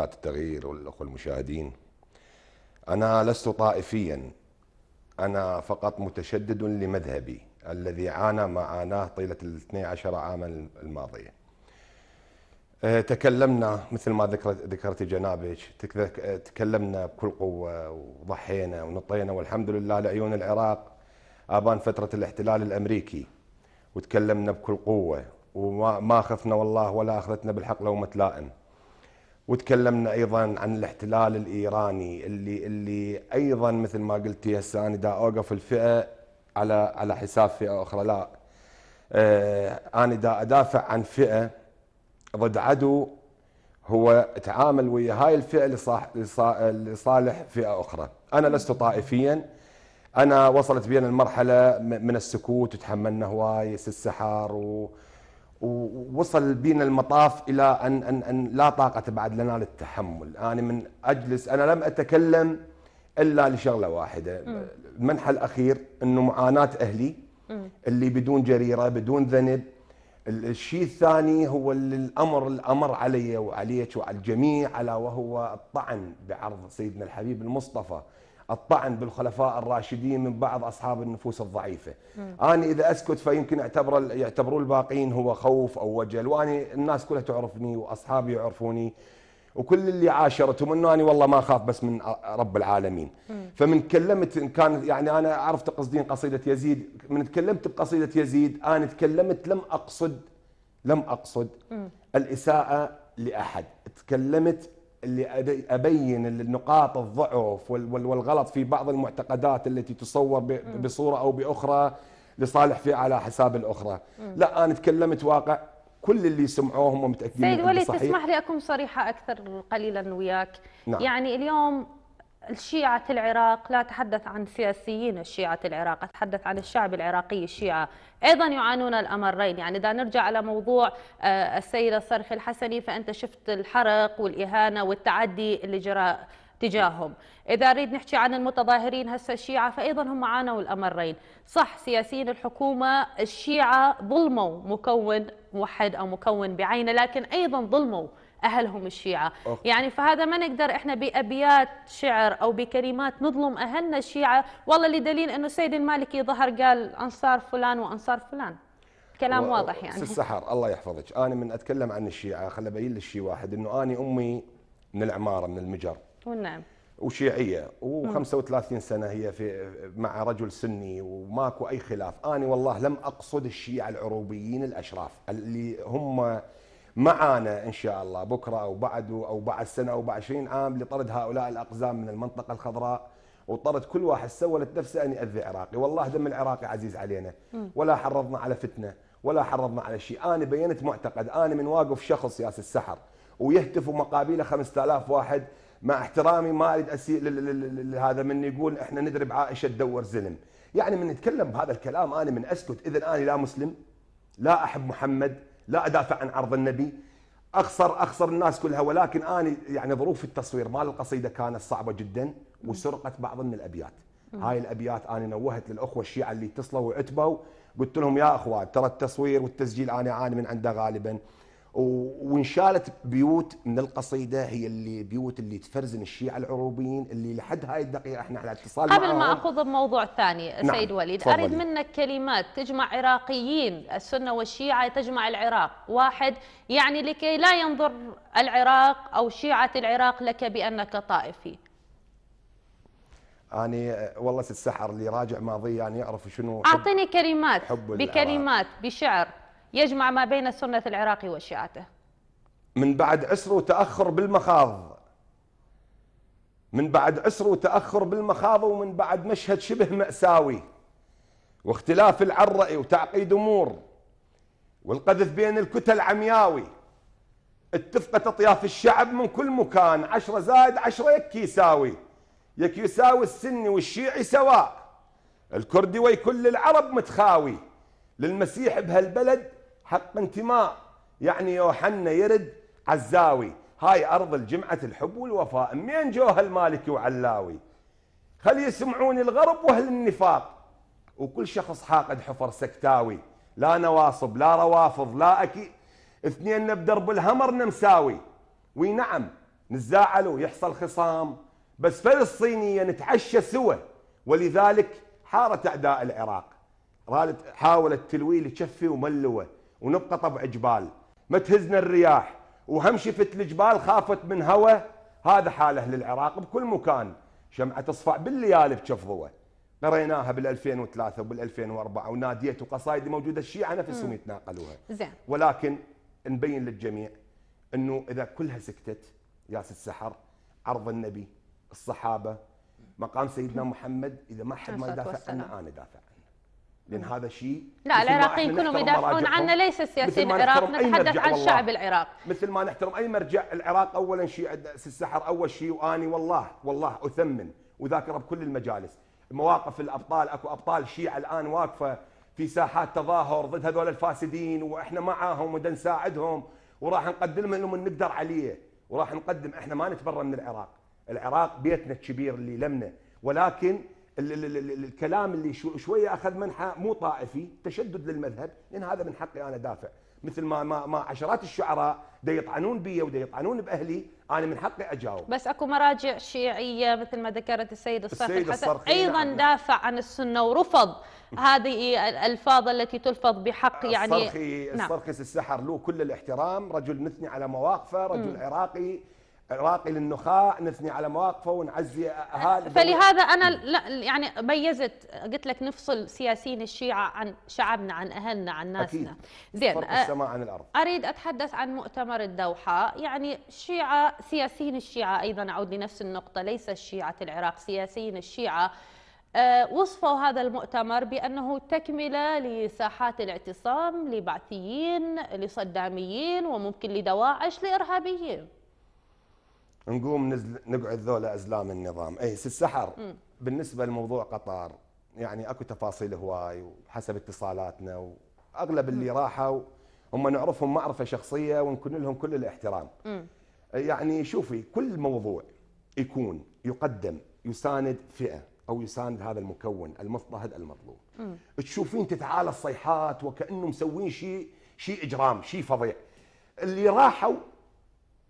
التغيير والأخوة المشاهدين أنا لست طائفيا أنا فقط متشدد لمذهبي الذي عانى ما عاناه طيلة ال 12 عاما الماضية أه، تكلمنا مثل ما ذكرت ذكرت جنابك تكلمنا بكل قوة وضحينا ونطينا والحمد لله لعيون العراق آبان فترة الاحتلال الأمريكي وتكلمنا بكل قوة وما خفنا والله ولا أخذتنا بالحق لو متلائم وتكلمنا ايضا عن الاحتلال الايراني اللي اللي ايضا مثل ما قلتي هسه انا دا اوقف الفئه على على حساب فئه اخرى لا آه انا دا ادافع عن فئه ضد عدو هو تعامل ويا هاي الفئه لصالح فئه اخرى انا لست طائفيا انا وصلت بينا المرحله من السكوت وتحملنا هواي السحر و... ووصل بينا المطاف الى ان ان ان لا طاقه بعد لنا للتحمل، انا من اجلس انا لم اتكلم الا لشغله واحده، المنحى الاخير انه معاناه اهلي اللي بدون جريره بدون ذنب الشيء الثاني هو الامر الامر علي وعليك وعلى الجميع الا وهو الطعن بعرض سيدنا الحبيب المصطفى الطعن بالخلفاء الراشدين من بعض اصحاب النفوس الضعيفه. انا اذا اسكت فيمكن اعتبر يعتبروا الباقيين هو خوف او وجل، وانا الناس كلها تعرفني واصحابي يعرفوني وكل اللي عاشرتهم انه انا والله ما اخاف بس من رب العالمين. فمن كلمت ان كان يعني انا اعرف تقصدين قصيده يزيد، من تكلمت بقصيده يزيد انا تكلمت لم اقصد لم اقصد الاساءه لاحد، تكلمت اللي ابين النقاط الضعف والغلط في بعض المعتقدات التي تصور بصوره او باخرى لصالح فئه على حساب الاخرى لا انا تكلمت واقع كل اللي سمعوهم هم متاكدين سيد وليد تسمح لي اكون صريحه اكثر قليلا وياك نعم. يعني اليوم الشيعة العراق لا أتحدث عن سياسيين الشيعة العراق أتحدث عن الشعب العراقي الشيعة أيضا يعانون الأمرين يعني إذا نرجع لموضوع آه، السيدة صرخ الحسني فأنت شفت الحرق والإهانة والتعدي اللي جرى تجاههم إذا أريد نحكي عن المتظاهرين هسه الشيعة فأيضا هم عانوا الأمرين صح سياسيين الحكومة الشيعة ظلموا مكون موحد أو مكون بعينه لكن أيضا ظلموا اهلهم الشيعه أوكي. يعني فهذا ما نقدر احنا بابيات شعر او بكلمات نظلم اهلنا الشيعه والله لدليل انه السيد المالكي ظهر قال انصار فلان وانصار فلان كلام و... واضح يعني السحر الله يحفظك انا من اتكلم عن الشيعه خل ابين لك شيء واحد انه انا امي من العماره من المجر والنعم وشيعيه و35 سنه هي في مع رجل سني وماكو اي خلاف، انا والله لم اقصد الشيعه العروبيين الاشراف اللي هم معانا ان شاء الله بكره او بعده او بعد سنه او بعد 20 عام لطرد هؤلاء الاقزام من المنطقه الخضراء وطرد كل واحد سوى لنفسه ان ياذي عراقي، والله دم العراقي عزيز علينا ولا حرضنا على فتنه ولا حرضنا على شيء، انا بينت معتقد، انا من واقف شخص ياس السحر ويهتفوا مقابله 5000 واحد مع احترامي ما اريد اسيء لهذا من يقول احنا ندري بعائشه تدور زلم، يعني من نتكلم بهذا الكلام انا من اسكت اذا انا لا مسلم لا احب محمد لا ادافع عن عرض النبي اخسر اخسر الناس كلها ولكن انا يعني ظروف التصوير مال القصيده كانت صعبه جدا وسرقت بعض من الابيات هاي الابيات انا نوهت للاخوه الشيعه اللي اتصلوا وعتبوا قلت لهم يا اخوان ترى التصوير والتسجيل انا اعاني من عنده غالبا وانشالت بيوت من القصيده هي اللي بيوت اللي تفرزن الشيعه العروبيين اللي لحد هاي الدقيقه احنا على اتصال قبل ما اخوض بموضوع ثاني نعم. سيد وليد فضلي. اريد منك كلمات تجمع عراقيين السنه والشيعه تجمع العراق واحد يعني لكي لا ينظر العراق او شيعه العراق لك بانك طائفي أنا والله ست سحر اللي راجع ماضي يعني يعرف شنو أعطيني كلمات بكلمات بشعر يجمع ما بين السنة العراقي وشيعته من بعد عسر وتأخر بالمخاض من بعد عسر وتأخر بالمخاض ومن بعد مشهد شبه مأساوي واختلاف العرأي وتعقيد أمور والقذف بين الكتل عمياوي اتفقت أطياف الشعب من كل مكان عشرة زائد عشرة يك يساوي يك يساوي السني والشيعي سواء الكردي ويكل العرب متخاوي للمسيح بهالبلد حق انتماء يعني يوحنا يرد عزاوي هاي أرض الجمعة الحب والوفاء منين جوها المالكي وعلاوي خلي يسمعوني الغرب وأهل النفاق وكل شخص حاقد حفر سكتاوي لا نواصب لا روافض لا أكي اثنين بدرب الهمر نمساوي ونعم نزاعلوا ويحصل خصام بس فلسطينية نتعشى سوا ولذلك حارت أعداء العراق حاولت تلويه كفي وملوه ونبقى طبع جبال ما تهزنا الرياح وهم شفت الجبال خافت من هوا هذا حال اهل العراق بكل مكان شمعة تصفع بالليالي بكف ضوء قريناها بال2003 وبال2004 وناديت وقصايدي موجوده الشيعه نفسهم يتناقلوها زين ولكن نبين للجميع انه اذا كلها سكتت ياس السحر عرض النبي الصحابه مقام سيدنا محمد اذا ما حد ما يدافع عنه انا دافع عنه لان هذا شيء لا العراقيين كلهم يدافعون عنا ليس السياسيين العراق نتحدث عن شعب العراق مثل ما نحترم اي مرجع العراق اولا شيء السحر اول شيء واني والله والله اثمن وذاكره بكل المجالس مواقف الابطال اكو ابطال شيعه الان واقفه في ساحات تظاهر ضد هذول الفاسدين واحنا معاهم ودا نساعدهم وراح نقدم لهم اللي نقدر عليه وراح نقدم احنا ما نتبرى من العراق العراق بيتنا الكبير اللي لمنا ولكن الكلام اللي شويه اخذ منحى مو طائفي تشدد للمذهب لان هذا من حقي انا دافع مثل ما ما, ما عشرات الشعراء دا يطعنون بي ودا يطعنون باهلي انا من حقي اجاوب بس اكو مراجع شيعيه مثل ما ذكرت السيد الصرخي السيد الصرخي ايضا نعم. دافع عن السنه ورفض هذه الالفاظ التي تلفظ بحق يعني الصرخي نعم. الصرخي السحر له كل الاحترام رجل نثني على مواقفه رجل م. عراقي راقي للنخاع نثني على مواقفه ونعزي اهالي فلهذا انا لا يعني ميزت قلت لك نفصل سياسيين الشيعه عن شعبنا عن اهلنا عن ناسنا أكيد. زين فرق آه، السماء عن الارض اريد اتحدث عن مؤتمر الدوحه يعني الشيعه سياسيين الشيعه ايضا اعود لنفس النقطه ليس الشيعه العراق سياسيين الشيعه آه، وصفوا هذا المؤتمر بأنه تكملة لساحات الاعتصام لبعثيين لصداميين وممكن لدواعش لإرهابيين نقوم نزل نقعد ذولا ازلام النظام اي السحر م. بالنسبه لموضوع قطار يعني اكو تفاصيل هواي وحسب اتصالاتنا واغلب اللي راحوا هم نعرفهم معرفه شخصيه ونكون لهم كل الاحترام م. يعني شوفي كل موضوع يكون يقدم يساند فئه او يساند هذا المكون المضطهد المظلوم تشوفين تتعالى الصيحات وكانه مسوين شيء شيء اجرام شيء فظيع اللي راحوا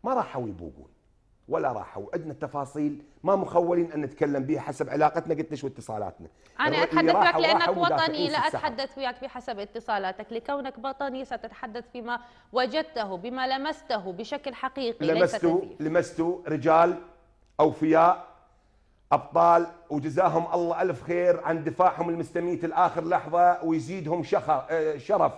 ما راحوا يبوقون ولا راحوا عندنا تفاصيل ما مخولين ان نتكلم بها حسب علاقتنا قلت لك واتصالاتنا انا يعني اتحدث وياك لانك وطني لا اتحدث وياك بحسب اتصالاتك لكونك وطني ستتحدث بما وجدته بما لمسته بشكل حقيقي لمسته ليس لمسته رجال اوفياء ابطال وجزاهم الله الف خير عن دفاعهم المستميت لاخر لحظه ويزيدهم شخر آه، شرف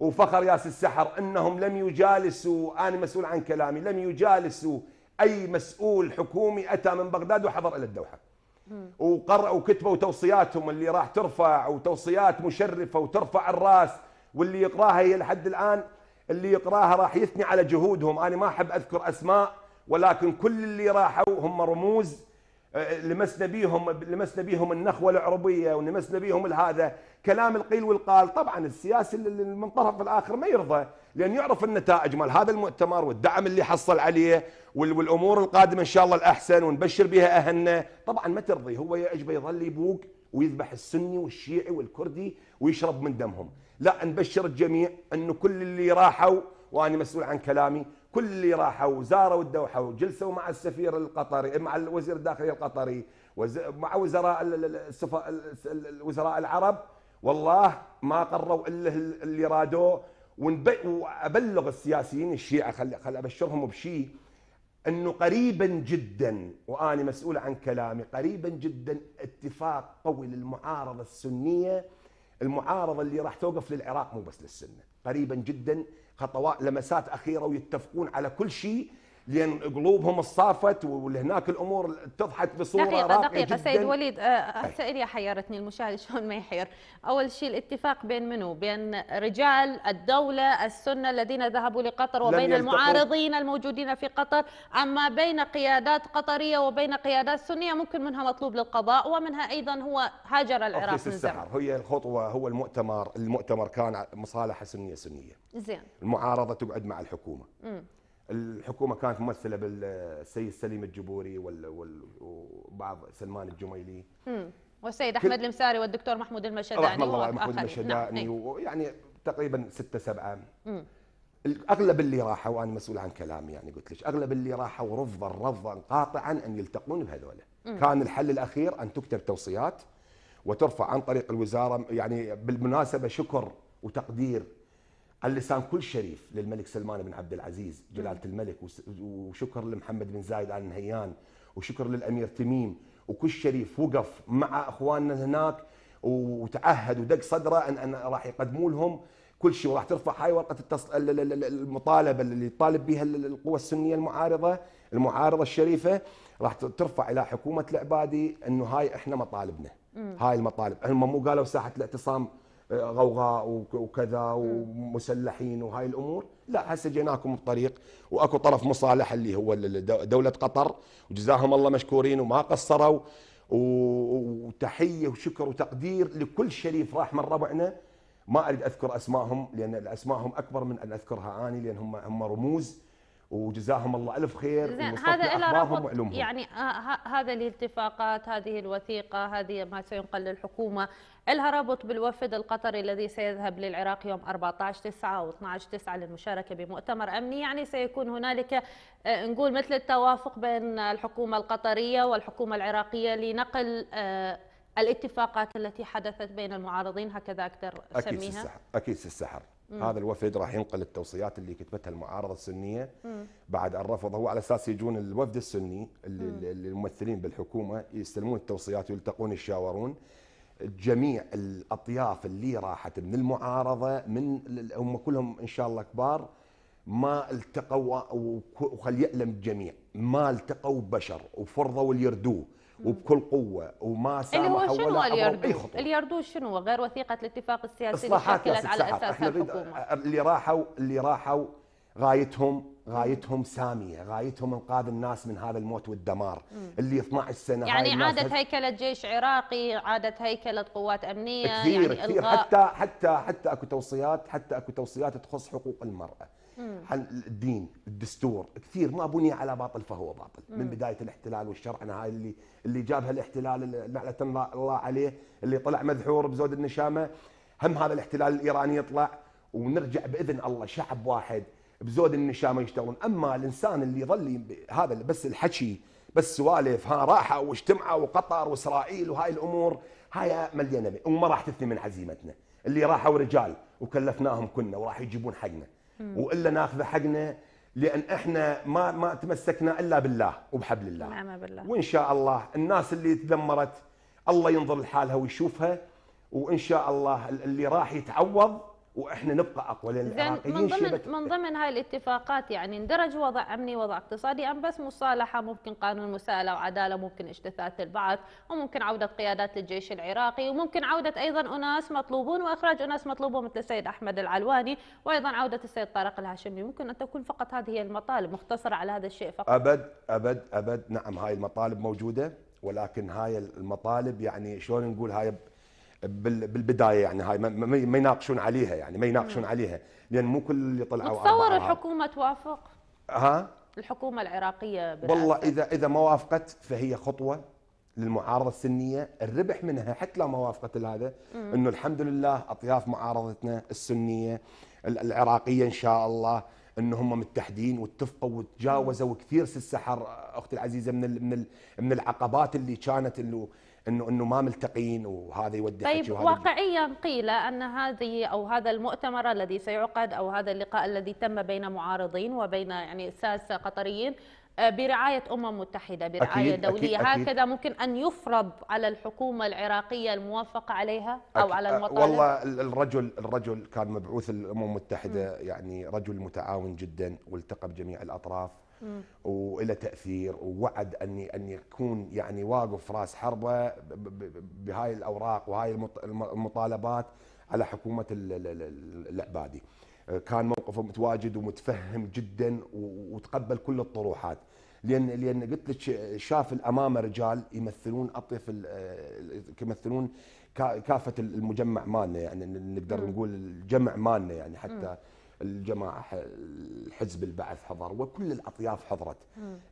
وفخر ياس السحر انهم لم يجالسوا انا مسؤول عن كلامي لم يجالسوا اي مسؤول حكومي اتى من بغداد وحضر الى الدوحه وقرأ وكتبوا توصياتهم اللي راح ترفع وتوصيات مشرفه وترفع الراس واللي يقراها هي لحد الان اللي يقراها راح يثني على جهودهم انا ما احب اذكر اسماء ولكن كل اللي راحوا هم رموز آه، لمسنا بيهم لمسنا بيهم النخوه العربيه ولمسنا بيهم هذا كلام القيل والقال طبعا السياسي المنطرف الاخر ما يرضى لان يعرف النتائج مال هذا المؤتمر والدعم اللي حصل عليه والامور القادمه ان شاء الله الاحسن ونبشر بها اهلنا طبعا ما ترضي هو يعجبه يظل يبوق ويذبح السني والشيعي والكردي ويشرب من دمهم لا نبشر الجميع انه كل اللي راحوا وانا مسؤول عن كلامي كل اللي راحوا زاروا الدوحه وجلسوا مع السفير القطري مع الوزير الداخليه القطري مع وزراء الوزراء العرب والله ما قروا الا اللي رادوه وابلغ السياسيين الشيعه خل ابشرهم بشيء أنه قريبا جدا وأنا مسؤول عن كلامي قريبا جدا اتفاق قوي للمعارضة السنية المعارضة اللي راح توقف للعراق مو بس للسنة قريبا جدا خطوات لمسات أخيرة ويتفقون على كل شيء لان قلوبهم الصافت وهناك الامور اتضحت بصوره دقيقه دقيقه جداً. سيد وليد آه، آه، يا حيرتني المشاهد شلون ما يحير اول شيء الاتفاق بين منو بين رجال الدوله السنه الذين ذهبوا لقطر وبين المعارضين الموجودين في قطر اما بين قيادات قطريه وبين قيادات سنيه ممكن منها مطلوب للقضاء ومنها ايضا هو هاجر العراق من زمان هي الخطوه هو المؤتمر المؤتمر كان مصالحه سنيه سنيه زين المعارضه تقعد مع الحكومه م. الحكومه كانت ممثله بالسيد سليم الجبوري وبعض سلمان الجميلي والسيد احمد المساري والدكتور محمود المشداني رحم الله محمود نعم، المشداني نعم. ويعني تقريبا ستة سبعة اغلب اللي راحوا انا مسؤول عن كلامي يعني قلت لك اغلب اللي راحوا رفضا رفضا قاطعا ان يلتقون بهذولا كان الحل الاخير ان تكتب توصيات وترفع عن طريق الوزاره يعني بالمناسبه شكر وتقدير على لسان كل شريف للملك سلمان بن عبد العزيز جلالة الملك وشكر لمحمد بن زايد آل نهيان وشكر للأمير تميم وكل شريف وقف مع أخواننا هناك وتعهد ودق صدره أن, أن راح يقدموا لهم كل شيء وراح ترفع هاي ورقة التص... المطالبة اللي طالب بها القوى السنية المعارضة المعارضة الشريفة راح ترفع إلى حكومة العبادي أنه هاي إحنا مطالبنا هاي المطالب هم مو قالوا ساحة الاعتصام غوغاء وكذا ومسلحين وهاي الامور لا هسه جيناكم بطريق واكو طرف مصالح اللي هو دوله قطر وجزاهم الله مشكورين وما قصروا وتحيه وشكر وتقدير لكل شريف راح من ربعنا ما اريد اذكر اسمائهم لان اسمائهم اكبر من ان اذكرها اني لان هم هم رموز وجزاهم الله الف خير هذا له ربط يعني آه، هذا الاتفاقات هذه الوثيقه هذه ما سينقل للحكومه لها ربط بالوفد القطري الذي سيذهب للعراق يوم 14 9 و 12 9 للمشاركه بمؤتمر امني يعني سيكون هنالك آه، نقول مثل التوافق بين الحكومه القطريه والحكومه العراقيه لنقل آه، الاتفاقات التي حدثت بين المعارضين هكذا اقدر اسميها اكيد السحر اكيد السحر مم. هذا الوفد راح ينقل التوصيات اللي كتبتها المعارضه السنيه مم. بعد ان رفض هو على اساس يجون الوفد السني اللي الممثلين بالحكومه يستلمون التوصيات ويلتقون يتشاورون جميع الاطياف اللي راحت من المعارضه من هم كلهم ان شاء الله كبار ما التقوا وخل يألم الجميع ما التقوا ببشر وفرضوا اليردوه وبكل قوه وما سامحوا اللي هو شنو اليردو؟ اليردو شنو غير وثيقه الاتفاق السياسي اللي شكلت على اساسها الحكومه اللي راحوا اللي راحوا غايتهم غايتهم ساميه، غايتهم انقاذ الناس من هذا الموت والدمار، مم. اللي 12 سنه يعني عادت هيكله جيش عراقي، عادت هيكله قوات امنيه كثير يعني كثير إلغاء حتى حتى حتى اكو توصيات حتى اكو توصيات تخص حقوق المراه، عن الدين الدستور كثير ما بني على باطل فهو باطل من بدايه الاحتلال والشرع انا هاي اللي اللي جابها الاحتلال لعنه الله عليه اللي طلع مذحور بزود النشامه هم هذا الاحتلال الايراني يطلع ونرجع باذن الله شعب واحد بزود النشامه يشتغلون اما الانسان اللي يظل هذا بس الحكي بس سوالف ها راحه واجتمعوا وقطر واسرائيل وهاي الامور هاي مليانه وما راح تثني من عزيمتنا اللي راحوا رجال وكلفناهم كنا وراح يجيبون حقنا والا ناخذ حقنا لان احنا ما ما تمسكنا الا بالله وبحبل الله نعم بالله وان شاء الله الناس اللي تدمرت الله ينظر لحالها ويشوفها وان شاء الله اللي راح يتعوض واحنا نبقى اقوى لان العراقيين من ضمن من ضمن هاي الاتفاقات يعني اندرج وضع امني وضع اقتصادي ام بس مصالحه ممكن قانون مساءله وعداله ممكن اجتثاث البعث وممكن عوده قيادات للجيش العراقي وممكن عوده ايضا اناس مطلوبون واخراج اناس مطلوبون مثل السيد احمد العلواني وايضا عوده السيد طارق الهاشمي ممكن ان تكون فقط هذه هي المطالب مختصره على هذا الشيء فقط ابد ابد ابد نعم هاي المطالب موجوده ولكن هاي المطالب يعني شلون نقول هاي بالبدايه يعني هاي ما يناقشون عليها يعني ما يناقشون عليها لان مو كل اللي طلعوا تصور الحكومه توافق ها الحكومه العراقيه والله اذا اذا ما وافقت فهي خطوه للمعارضه السنيه الربح منها حتى لو ما وافقت لهذا انه الحمد لله اطياف معارضتنا السنيه العراقيه ان شاء الله ان هم متحدين واتفقوا وتجاوزوا كثير السحر اختي العزيزه من من من العقبات اللي كانت اللي انه انه ما ملتقين وهذا يودي طيب واقعيا قيل ان هذه او هذا المؤتمر الذي سيعقد او هذا اللقاء الذي تم بين معارضين وبين يعني ساسه قطريين آه، برعاية أمم متحدة برعاية أكيد دولية أكيد هكذا أكيد ممكن أن يفرض على الحكومة العراقية الموافقة عليها أو على آه، المطالب والله الرجل الرجل كان مبعوث الأمم المتحدة يعني رجل متعاون جدا والتقى بجميع الأطراف والى تاثير ووعد اني أن يكون يعني واقف راس حربه بهاي الاوراق وهاي المطالبات على حكومه العبادي كان موقفه متواجد ومتفهم جدا وتقبل كل الطروحات لان لان قلت لك شاف الامام رجال يمثلون اطيف آه، يمثلون كافه المجمع مالنا يعني نقدر نقول الجمع مالنا يعني حتى م. الجماعه الحزب البعث حضر وكل الاطياف حضرت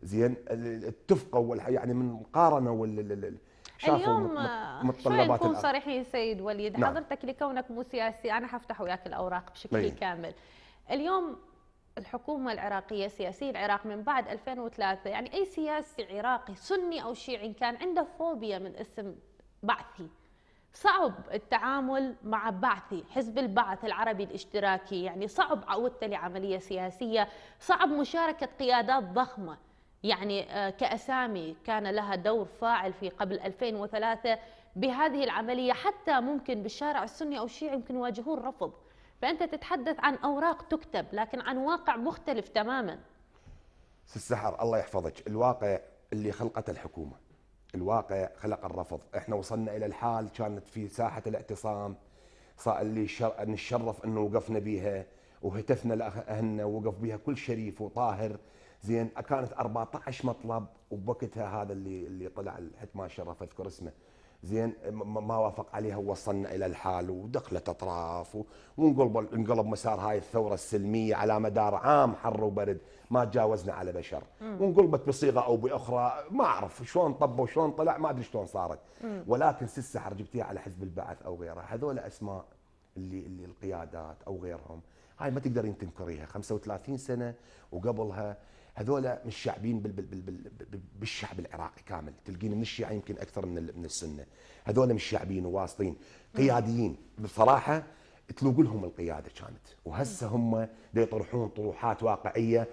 زين اتفقوا يعني من مقارنه وال شافوا آه، متطلبات اليوم نكون صريحين سيد وليد نعم. حضرتك لكونك مو سياسي انا حفتح وياك الاوراق بشكل مين. طيب. كامل اليوم الحكومة العراقية سياسي العراق من بعد 2003 يعني أي سياسي عراقي سني أو شيعي كان عنده فوبيا من اسم بعثي صعب التعامل مع بعثي حزب البعث العربي الاشتراكي يعني صعب عودته لعملية سياسية صعب مشاركة قيادات ضخمة يعني آه، كأسامي كان لها دور فاعل في قبل 2003 بهذه العملية حتى ممكن بالشارع السني أو الشيعي يمكن يواجهون رفض فأنت تتحدث عن أوراق تكتب لكن عن واقع مختلف تماما السحر الله يحفظك الواقع اللي خلقته الحكومة الواقع خلق الرفض احنا وصلنا الى الحال كانت في ساحه الاعتصام صار اللي شر... نشرف انه وقفنا بيها وهتفنا لاهلنا ووقف بيها كل شريف وطاهر زين كانت 14 مطلب وبوقتها هذا اللي اللي طلع حتى ما شرف اذكر اسمه زين ما وافق عليها ووصلنا الى الحال ودخلت اطراف وانقلب انقلب مسار هاي الثوره السلميه على مدار عام حر وبرد ما تجاوزنا على بشر وانقلبت بصيغه او باخرى ما اعرف شلون طب وشلون طلع ما ادري شلون صارت ولكن ست سحر جبتيها على حزب البعث او غيره هذول اسماء اللي اللي القيادات او غيرهم هاي ما تقدرين تنكريها 35 سنه وقبلها هذول مش شعبين بال بال بال بال بالشعب العراقي كامل تلقين من الشيعة يمكن أكثر من من السنة هذول مش شعبين وواسطين قياديين بصراحة تلوق لهم القيادة كانت وهسه هم يطرحون طروحات واقعية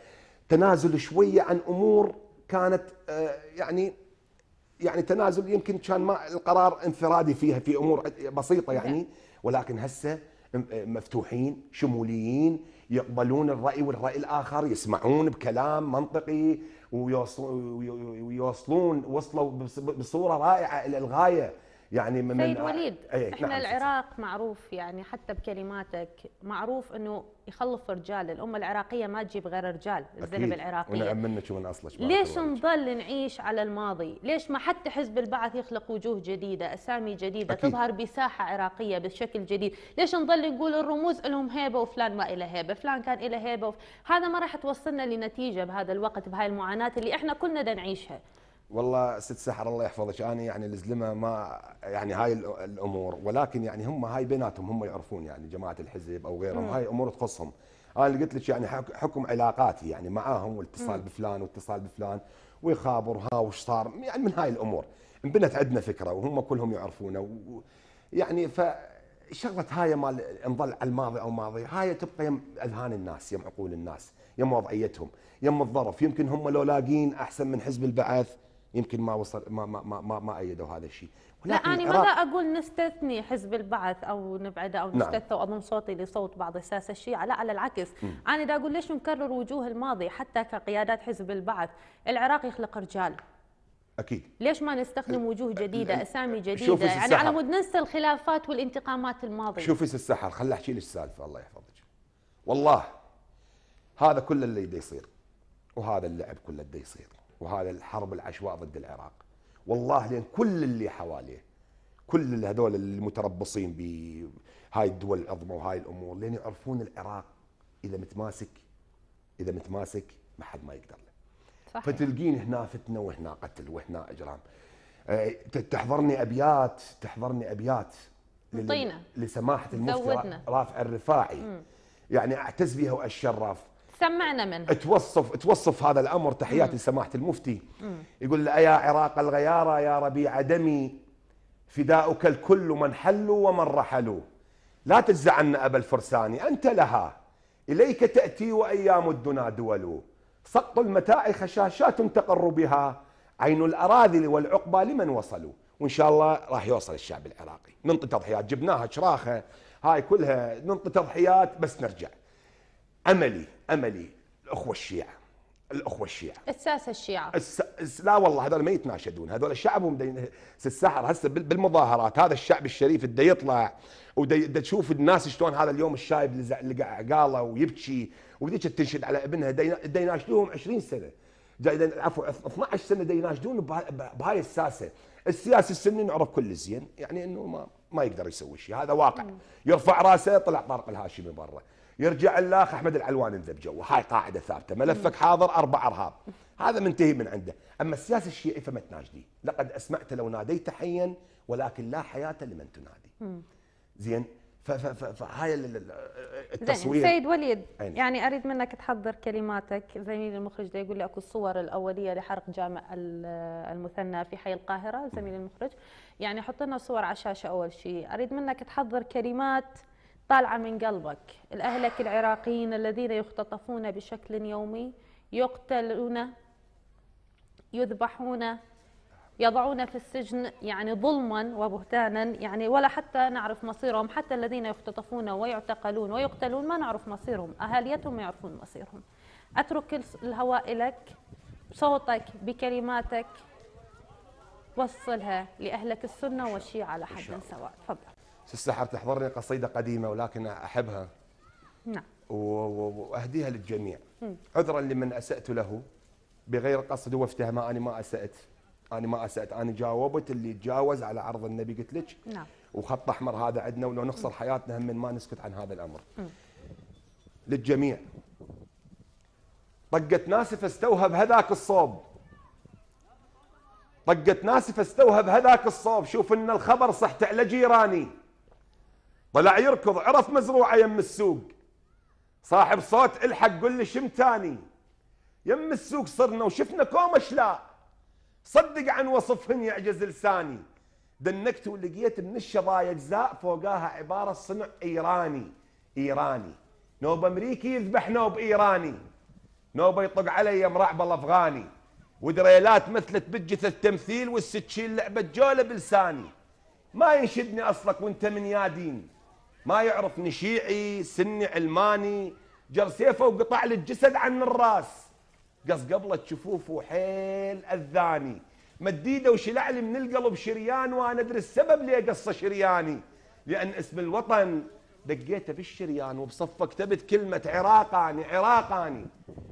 تنازل شوية عن أمور كانت آه، يعني يعني تنازل يمكن كان ما القرار انفرادي فيها في امور بسيطه يعني نعم. ولكن هسه آه، مفتوحين شموليين يقبلون الراي والراي الاخر يسمعون بكلام منطقي ويوصلون وصلوا بصوره رائعه الى الغايه يعني من سيد وليد آه، ايه احنا نعم العراق معروف يعني حتى بكلماتك معروف انه يخلف رجال الامه العراقيه ما تجيب غير رجال الذنب العراقي ونعم منك ومن اصلك ليش نظل نعيش على الماضي ليش ما حتى حزب البعث يخلق وجوه جديده اسامي جديده أكيد. تظهر بساحه عراقيه بشكل جديد ليش نظل نقول الرموز لهم هيبه وفلان ما له هيبه فلان كان له هيبه هذا ما راح توصلنا لنتيجه بهذا الوقت بهاي المعاناه اللي احنا كلنا نعيشها والله ست سحر الله يحفظك انا يعني الزلمه ما يعني هاي الامور ولكن يعني هم هاي بيناتهم هم يعرفون يعني جماعه الحزب او غيرهم هاي امور تخصهم انا اللي قلت لك يعني حكم علاقاتي يعني معاهم والاتصال بفلان واتصال بفلان ويخابر ها وش صار يعني من هاي الامور انبنت عندنا فكره وهم كلهم يعرفونه يعني ف شغله هاي مال نظل على الماضي او ماضي هاي تبقى يم اذهان الناس يم عقول الناس يم وضعيتهم يم الظرف يمكن هم لو لاقين احسن من حزب البعث يمكن ما وصل ما ما ما, ما, ما ايدوا هذا الشيء لا انا ما لا اقول نستثني حزب البعث او نبعده او نعم. نستثني نعم. واضم صوتي لصوت بعض الساسه الشيعه لا على العكس م. انا دا اقول ليش نكرر وجوه الماضي حتى كقيادات حزب البعث العراق يخلق رجال اكيد ليش ما نستخدم وجوه جديده أه، أه، اسامي جديده يعني السحر. على مود ننسى الخلافات والانتقامات الماضيه شوفي السحر خلي احكي لك السالفه الله يحفظك والله هذا كل اللي يصير وهذا اللعب كله يصير وهذا الحرب العشواء ضد العراق والله لان كل اللي حواليه كل هذول المتربصين بهاي الدول العظمى وهاي الامور لان يعرفون العراق اذا متماسك اذا متماسك ما حد ما يقدر له صحيح. فتلقين هنا فتنه وهنا قتل وهنا اجرام آه، تحضرني ابيات تحضرني ابيات لل... لسماحه المفتي رافع الرفاعي يعني اعتز بها واشرف سمعنا منها توصف توصف هذا الامر تحياتي لسماحه المفتي مم. يقول يا عراق الغياره يا ربيع دمي فداؤك الكل من حلوا ومن رحلوا لا تجزع عنا ابا الفرساني انت لها اليك تاتي وايام الدنا دول سقط المتاع خشاشات تقر بها عين الاراذل والعقبى لمن وصلوا وان شاء الله راح يوصل الشعب العراقي ننطي تضحيات جبناها شراخه هاي كلها ننطي تضحيات بس نرجع املي املي الاخوه الشيعه الاخوه الشيعه الساسه الشيعه الس... لا والله هذول ما يتناشدون هذول الشعب دي... السحر هسه بالمظاهرات هذا الشعب الشريف بده يطلع ودي تشوف الناس شلون هذا اليوم الشايب اللي قاله ويبكي وذيك تنشد على ابنها دا يناشدوهم 20 سنه عفوا 12 سنه يناشدون بهاي الساسه السياسي السني نعرف كل زين يعني انه ما ما يقدر يسوي شيء هذا واقع يرفع راسه طلع طارق الهاشمي برا يرجع الاخ احمد العلوان انذب جوه هاي قاعده ثابته ملفك حاضر اربع ارهاب هذا منتهي من عنده اما السياسي الشيعي فما تناجدي لقد اسمعت لو ناديت حيا ولكن لا حياه لمن تنادي زين فهاي التصوير سيد وليد يعني. يعني اريد منك تحضر كلماتك زميل المخرج ده يقول لي اكو الصور الاوليه لحرق جامع المثنى في حي القاهره زميل المخرج يعني حط لنا صور على الشاشه اول شيء اريد منك تحضر كلمات طالعة من قلبك الأهلك العراقيين الذين يختطفون بشكل يومي يقتلون يذبحون يضعون في السجن يعني ظلما وبهتانا يعني ولا حتى نعرف مصيرهم حتى الذين يختطفون ويعتقلون ويقتلون ما نعرف مصيرهم أهاليتهم ما يعرفون مصيرهم أترك الهواء لك صوتك بكلماتك وصلها لأهلك السنة والشيعة على حد سواء تفضل شو السحر تحضرني قصيده قديمه ولكن احبها نعم واهديها للجميع مم. عذرا لمن اسات له بغير قصد وافتهم انا ما اسات انا ما اسات انا جاوبت اللي تجاوز على عرض النبي قلت لك نعم وخط احمر هذا عندنا ولو نخسر حياتنا هم من ما نسكت عن هذا الامر مم. للجميع طقت ناسف استوهب هذاك الصوب طقت ناسف استوهب هذاك الصوب شوف ان الخبر صحت على جيراني طلع يركض عرف مزروعه يم السوق صاحب صوت الحق قل لي شم تاني يم السوق صرنا وشفنا كوم اشلاء صدق عن وصفهن يعجز لساني دنكت ولقيت من الشظايا اجزاء فوقاها عباره صنع ايراني ايراني نوب امريكي يذبح نوب ايراني نوبه يطق علي مرعب الافغاني ودريلات مثلت بجثة التمثيل والسكين لعبة جولة بلساني ما ينشدني أصلك وانت من يادين ما يعرف نشيعي شيعي سني علماني جر سيفه وقطع للجسد عن الراس قص قبله تشوفوه حيل الذاني مديده وشلع لي من القلب شريان وانا ادري السبب ليه قصه شرياني لان اسم الوطن دقيته بالشريان وبصفه كتبت كلمه عراقاني عراقاني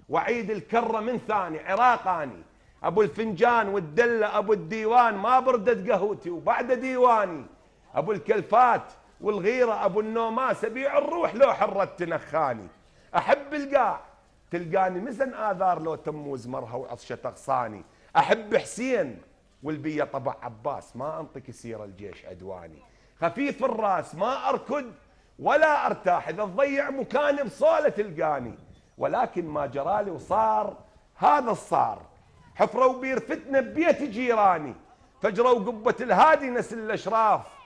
وعيد الكره من ثاني عراقاني ابو الفنجان والدله ابو الديوان ما بردت قهوتي وبعد ديواني ابو الكلفات والغيرة أبو النوماس سبيع الروح لو حرت تنخاني أحب القاع تلقاني مثل آذار لو تموز مرها وعطشة أغصاني أحب حسين والبية طبع عباس ما أنطي سير الجيش عدواني خفيف الراس ما أركض ولا أرتاح إذا تضيع مكاني بصولة تلقاني ولكن ما جرالي وصار هذا الصار حفروا بير فتنة ببيت جيراني فجروا قبة الهادي نسل الأشراف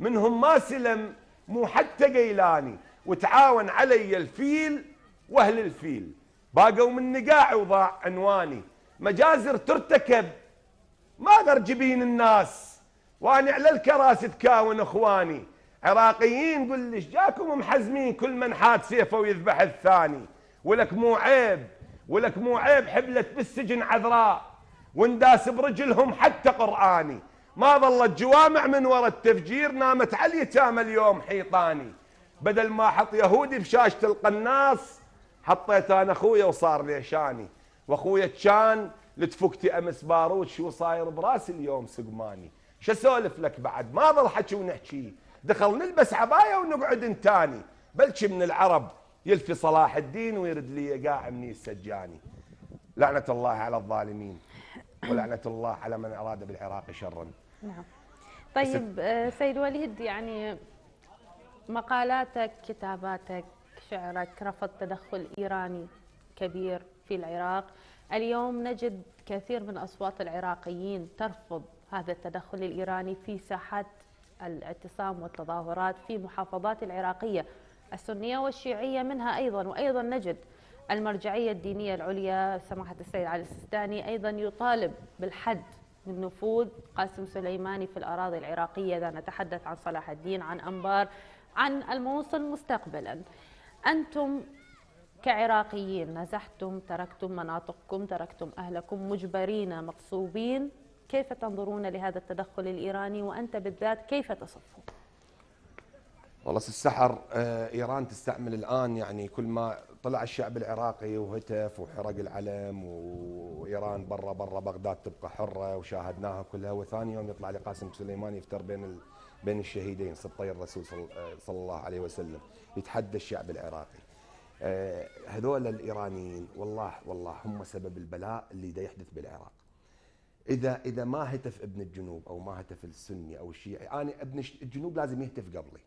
منهم ما سلم مو حتى قيلاني وتعاون علي الفيل واهل الفيل باقوا من نقاع وضاع عنواني مجازر ترتكب ما اقدر جبين الناس وانا على الكراسي تكاون اخواني عراقيين قل لي جاكم محزمين كل من حاد سيفه ويذبح الثاني ولك مو عيب ولك مو عيب حبلت بالسجن عذراء ونداس برجلهم حتى قرآني ما ظلت جوامع من وراء التفجير نامت على اليتامى اليوم حيطاني بدل ما حط يهودي بشاشة القناص حطيت انا اخويا وصار لي شاني واخويا كان لتفكتي امس باروت شو صاير براسي اليوم سقماني شو اسولف لك بعد ما ظل حكي ونحكي دخل نلبس عبايه ونقعد انتاني بلشي من العرب يلفي صلاح الدين ويرد لي قاع مني السجاني لعنه الله على الظالمين ولعنه الله على من اراد بالعراق شرا نعم طيب آه، سيد وليد يعني مقالاتك كتاباتك شعرك رفض تدخل إيراني كبير في العراق اليوم نجد كثير من أصوات العراقيين ترفض هذا التدخل الإيراني في ساحات الاعتصام والتظاهرات في محافظات العراقية السنية والشيعية منها أيضا وأيضا نجد المرجعية الدينية العليا سماحة السيد علي السيستاني أيضا يطالب بالحد من نفوذ قاسم سليماني في الأراضي العراقية إذا نتحدث عن صلاح الدين عن أنبار عن الموصل مستقبلا أنتم كعراقيين نزحتم تركتم مناطقكم تركتم أهلكم مجبرين مقصوبين كيف تنظرون لهذا التدخل الإيراني وأنت بالذات كيف تصفه؟ والله السحر آه، ايران تستعمل الان يعني كل ما طلع الشعب العراقي وهتف وحرق العلم وايران برا برا بغداد تبقى حره وشاهدناها كلها وثاني يوم يطلع لي قاسم يفتر بين ال... بين الشهيدين سبطي الرسول آه، صلى الله عليه وسلم يتحدى الشعب العراقي آه، هذول الايرانيين والله والله هم سبب البلاء اللي دا يحدث بالعراق اذا اذا ما هتف ابن الجنوب او ما هتف السني او الشيعي انا ابن الجنوب لازم يهتف قبلي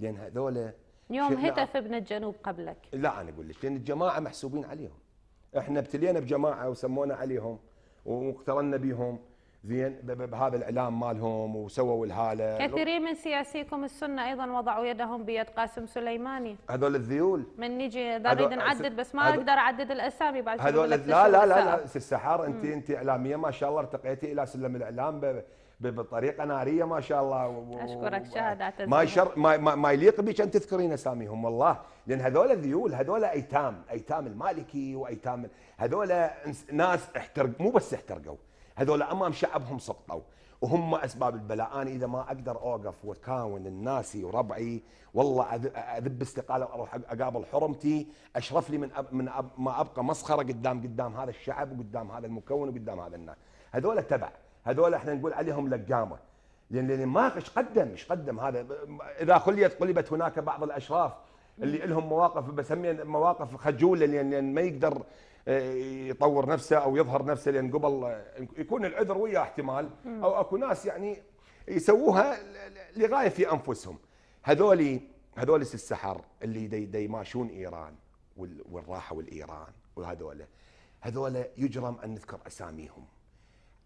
لان هذول يوم هتف ابن الجنوب قبلك لا انا اقول لك لان الجماعه محسوبين عليهم احنا ابتلينا بجماعه وسمونا عليهم واقترنا بهم زين بهذا الاعلام مالهم وسووا الهاله كثيرين من سياسيكم السنه ايضا وضعوا يدهم بيد قاسم سليماني هذول الذيول من نجي نريد نعدد بس ما اقدر اعدد الاسامي بعد هذول لا لا لا, لا, لا, لا السحار انت انت اعلاميه ما شاء الله ارتقيتي الى سلم الاعلام بطريقه ناريه ما شاء الله اشكرك شهادات اعتذر ما, شر ما, ما, ما يليق بك ان تذكرين اساميهم والله لان هذول الذيول هذول ايتام ايتام المالكي وايتام هذول ناس احترق مو بس احترقوا هذول امام شعبهم سقطوا وهم اسباب البلاء انا اذا ما اقدر اوقف واكاون الناسي وربعي والله اذب استقاله واروح اقابل حرمتي اشرف لي من أب من أب ما ابقى مسخره قدام قدام هذا الشعب وقدام هذا المكون وقدام هذا الناس هذول تبع هذول احنا نقول عليهم لقامه لان اللي ايش قدم ايش قدم هذا اذا خليت قلبت هناك بعض الاشراف اللي لهم مواقف بسميها مواقف خجوله لان ما يقدر آه، يطور نفسه او يظهر نفسه لان قبل آه، يكون العذر وياه احتمال او اكو ناس يعني يسووها لغايه في انفسهم هذولي هذول السحر اللي دي, دي ماشون ايران والراحه والايران وهذول هذول يجرم ان نذكر اساميهم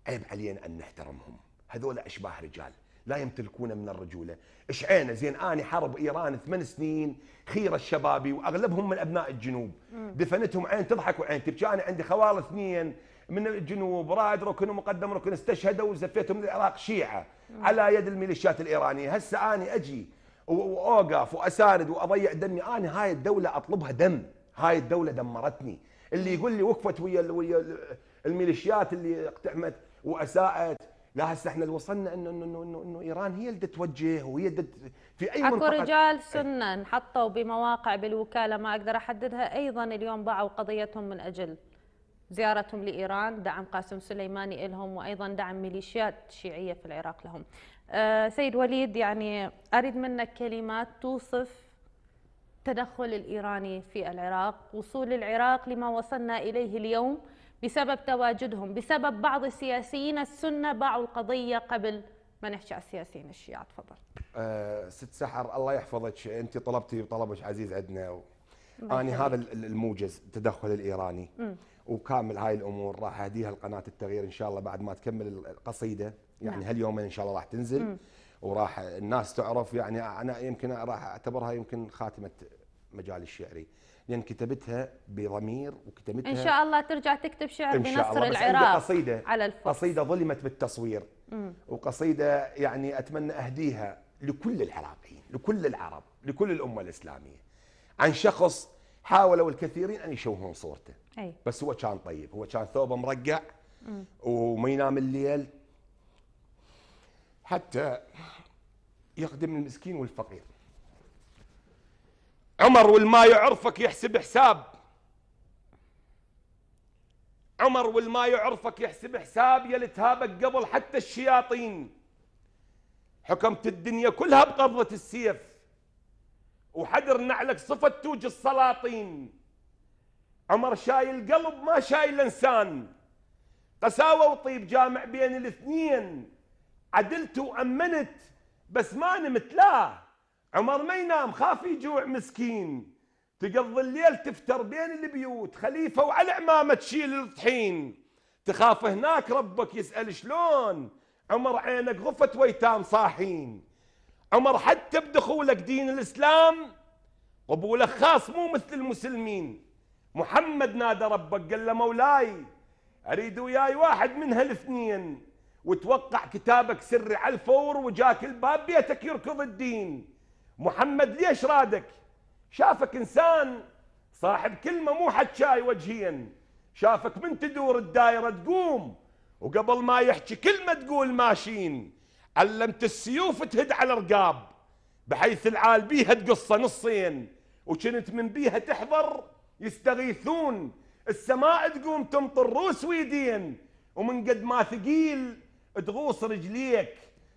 عيب علينا أن نحترمهم هذول أشباه رجال لا يمتلكون من الرجولة إيش عينه زين آني حرب إيران ثمان سنين خيرة الشبابي وأغلبهم من أبناء الجنوب دفنتهم عين تضحك وعين تبكي أنا عندي خوال اثنين من الجنوب رائد ركن ومقدم ركن استشهدوا وزفيتهم للعراق شيعة على يد الميليشيات الإيرانية هسه أنا أجي وأوقف وأساند وأضيع دمي أنا هاي الدولة أطلبها دم هاي الدولة دمرتني اللي يقول لي وقفت ويا الميليشيات اللي اقتحمت واساءت لا هسه احنا اللي وصلنا انه انه انه انه ايران هي اللي توجه وهي في اي اكو رجال إيه. سنه انحطوا بمواقع بالوكاله ما اقدر احددها ايضا اليوم باعوا قضيتهم من اجل زيارتهم لايران دعم قاسم سليماني لهم وايضا دعم ميليشيات شيعيه في العراق لهم. أه سيد وليد يعني اريد منك كلمات توصف التدخل الايراني في العراق، وصول العراق لما وصلنا اليه اليوم بسبب تواجدهم بسبب بعض السياسيين السنه باعوا القضيه قبل ما نحكي على السياسيين الشيعة تفضل أه ست سحر الله يحفظك انت طلبتي وطلبك عزيز عندنا و... انا هذا الموجز التدخل الايراني م. وكامل هاي الامور راح اهديها لقناه التغيير ان شاء الله بعد ما تكمل القصيده يعني نعم. هاليومين ان شاء الله راح تنزل م. وراح الناس تعرف يعني انا يمكن راح اعتبرها يمكن خاتمه مجال الشعري لان كتبتها بضمير وكتبتها ان شاء الله ترجع تكتب شعر بنصر العراق قصيده على الفرص. قصيده ظلمت بالتصوير مم. وقصيده يعني اتمنى اهديها لكل العراقيين لكل العرب لكل الامه الاسلاميه عن شخص حاولوا الكثيرين ان يشوهون صورته أي. بس هو كان طيب هو كان ثوبه مرقع وما ينام الليل حتى يخدم المسكين والفقير عمر والما يعرفك يحسب حساب عمر والما يعرفك يحسب حساب يلي تهابك قبل حتى الشياطين حكمت الدنيا كلها بقبضة السيف وحدر نعلك صفة توج السلاطين عمر شايل قلب ما شايل انسان قساوة وطيب جامع بين الاثنين عدلت وأمنت بس ما نمت لا عمر ما ينام خاف يجوع مسكين تقضي الليل تفتر بين البيوت خليفه وعلى عمامه تشيل الطحين تخاف هناك ربك يسال شلون عمر عينك غفت ويتام صاحين عمر حتى بدخولك دين الاسلام قبولك خاص مو مثل المسلمين محمد نادى ربك قال له مولاي اريد وياي واحد من هالاثنين وتوقع كتابك سري على الفور وجاك الباب بيتك يركض الدين محمد ليش رادك شافك إنسان صاحب كلمة مو حد شاي وجهيا شافك من تدور الدائرة تقوم وقبل ما يحكي كلمة تقول ماشين علمت السيوف تهد على رقاب بحيث العال بيها تقصة نصين وكنت من بيها تحضر يستغيثون السماء تقوم تمطر روس ويدين ومن قد ما ثقيل تغوص رجليك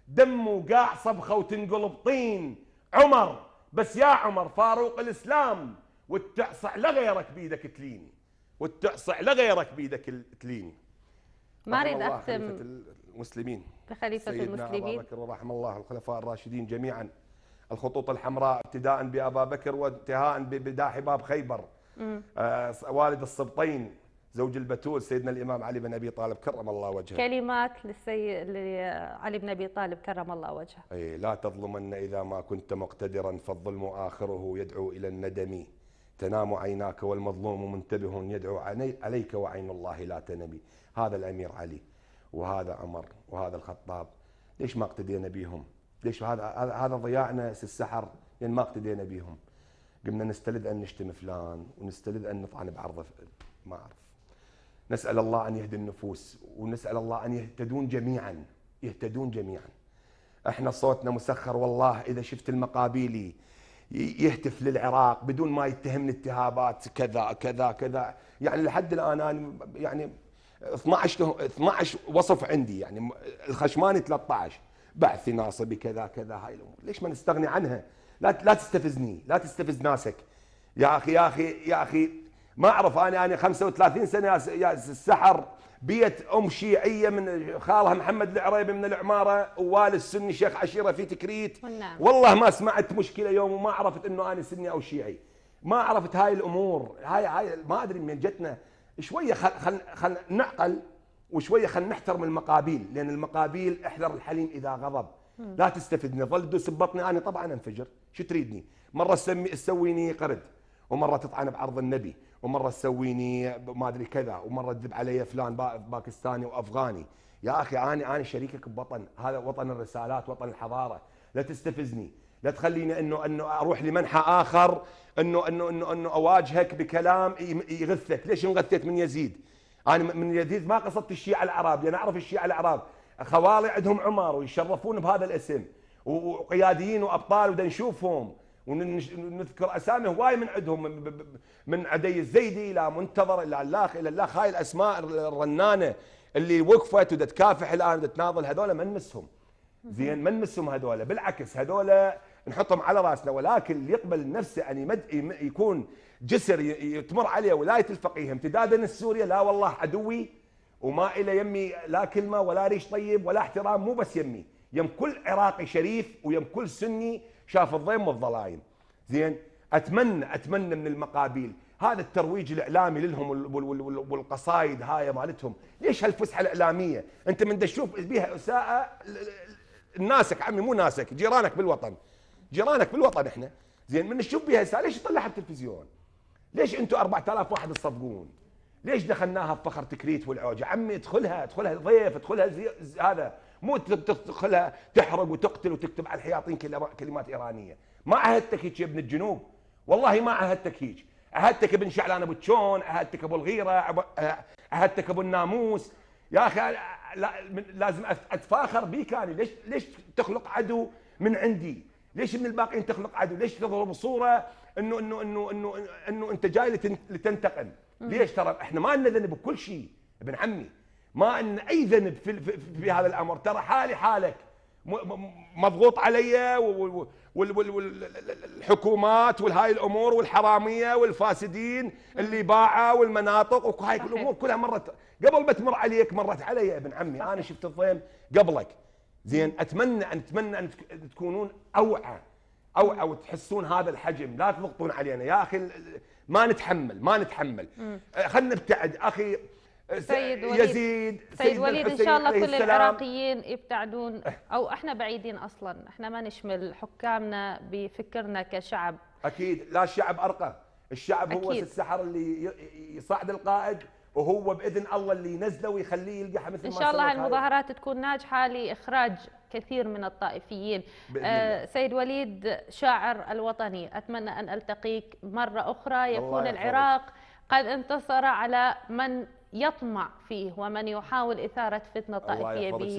دم وقاع صبخة وتنقل بطين عمر بس يا عمر فاروق الإسلام والتعصع لغيرك بيدك تلين والتعصع لغيرك بيدك تلين ما اريد اختم المسلمين بخليفه سيدنا المسلمين ابا بكر ورحم الله الخلفاء الراشدين جميعا الخطوط الحمراء ابتداء بابا بكر وانتهاء بداح باب خيبر آه والد السبطين زوج البتول سيدنا الإمام علي بن أبي طالب كرم الله وجهه كلمات للسي... لعلي بن أبي طالب كرم الله وجهه أي لا تظلمن إذا ما كنت مقتدرا فالظلم آخره يدعو إلى الندم تنام عيناك والمظلوم منتبه يدعو عليك وعين الله لا تنمي هذا الأمير علي وهذا عمر وهذا الخطاب ليش ما اقتدينا بيهم ليش هذا هذا ضياعنا السحر لان يعني ما اقتدينا بيهم قمنا نستلذ ان نشتم فلان ونستلذ ان نطعن بعرض ما اعرف نسال الله ان يهدي النفوس ونسال الله ان يهتدون جميعا يهتدون جميعا احنا صوتنا مسخر والله اذا شفت المقابيلي يهتف للعراق بدون ما يتهمني اتهامات كذا كذا كذا يعني لحد الان انا يعني 12 12 وصف عندي يعني الخشماني 13 بعثي ناصبي كذا كذا هاي الامور ليش ما نستغني عنها لا لا تستفزني لا تستفز ناسك يا اخي يا اخي يا اخي ما اعرف انا انا 35 سنه يا السحر بيت ام شيعيه من خالها محمد العريبي من العماره ووالد سني شيخ عشيره في تكريت نعم. والله ما سمعت مشكله يوم وما عرفت انه انا سني او شيعي ما عرفت هاي الامور هاي هاي ما ادري من جتنا شويه خل خل, خل نعقل وشويه خل نحترم المقابيل لان المقابيل احذر الحليم اذا غضب لا تستفدني ظل تدوس ببطني انا طبعا انفجر شو تريدني مره تسويني قرد ومره تطعن بعرض النبي ومره تسويني ما ادري كذا ومره تذب علي فلان باكستاني وافغاني يا اخي انا انا شريكك بوطن هذا وطن الرسالات وطن الحضاره لا تستفزني لا تخليني انه انه اروح لمنحى اخر انه انه انه انه اواجهك بكلام يغثك ليش انغثيت من يزيد انا من يزيد ما قصدت الشيعه العرب لان اعرف الشيعه العرب خوالي عندهم عمر ويشرفون بهذا الاسم وقياديين وابطال ودنشوفهم نشوفهم ونذكر اسامي هواي من عندهم من عدي الزيدي الى منتظر الى الاخ الى الاخ هاي الاسماء الرنانه اللي وقفت ودا تكافح الان تناضل هذول ما نمسهم زين ما نمسهم هذول بالعكس هذول نحطهم على راسنا ولكن اللي يقبل نفسه ان يمد يكون جسر يتمر عليه ولايه الفقيه امتدادا لسوريا لا والله عدوي وما الى يمي لا كلمه ولا ريش طيب ولا احترام مو بس يمي يم كل عراقي شريف ويم كل سني شاف الضيم والضلاين زين اتمنى اتمنى من المقابيل هذا الترويج الاعلامي لهم والقصايد هاي مالتهم ليش هالفسحه الاعلاميه انت من تشوف بيها اساءه الناسك عمي مو ناسك جيرانك بالوطن جيرانك بالوطن احنا زين من تشوف بيها اساءه ليش تطلعها بالتلفزيون ليش انتم 4000 واحد تصفقون ليش دخلناها بفخر تكريت والعوجه عمي ادخلها ادخلها ضيف ادخلها زي هذا مو تدخلها تحرق وتقتل وتكتب على الحياطين كلمات ايرانيه ما عهدتك هيك يا ابن الجنوب والله ما عهدتك هيك عهدتك ابن شعلان ابو تشون عهدتك ابو الغيره عهدتك أه، ابو الناموس يا اخي لازم اتفاخر بيك انا ليش ليش تخلق عدو من عندي؟ ليش من الباقيين تخلق عدو؟ ليش تضرب صوره انه انه انه انه انه انت جاي لتنتقم؟ ليش ترى احنا ما لنا ذنب بكل شيء ابن عمي ما ان اي ذنب في, في, في هذا الامر ترى حالي حالك مضغوط علي والحكومات والهاي الامور والحراميه والفاسدين اللي باعوا والمناطق وهاي الامور كلها مرت قبل ما تمر عليك مرت علي يا ابن عمي انا شفت الضيم قبلك زين اتمنى ان اتمنى ان تكونون اوعى اوعى وتحسون هذا الحجم لا تضغطون علينا يا اخي ما نتحمل ما نتحمل خلينا نبتعد اخي سيد وليد يزيد سيد, سيد وليد ان شاء الله كل العراقيين يبتعدون او احنا بعيدين اصلا احنا ما نشمل حكامنا بفكرنا كشعب اكيد لا الشعب ارقى الشعب أكيد. هو السحر اللي يصعد القائد وهو باذن الله اللي ينزله ويخليه يلقى مثل ما ان شاء الله المظاهرات تكون ناجحه لاخراج كثير من الطائفيين آه سيد وليد شاعر الوطني اتمنى ان التقيك مره اخرى يكون العراق قد انتصر على من يطمع فيه ومن يحاول إثارة فتنة طائفية به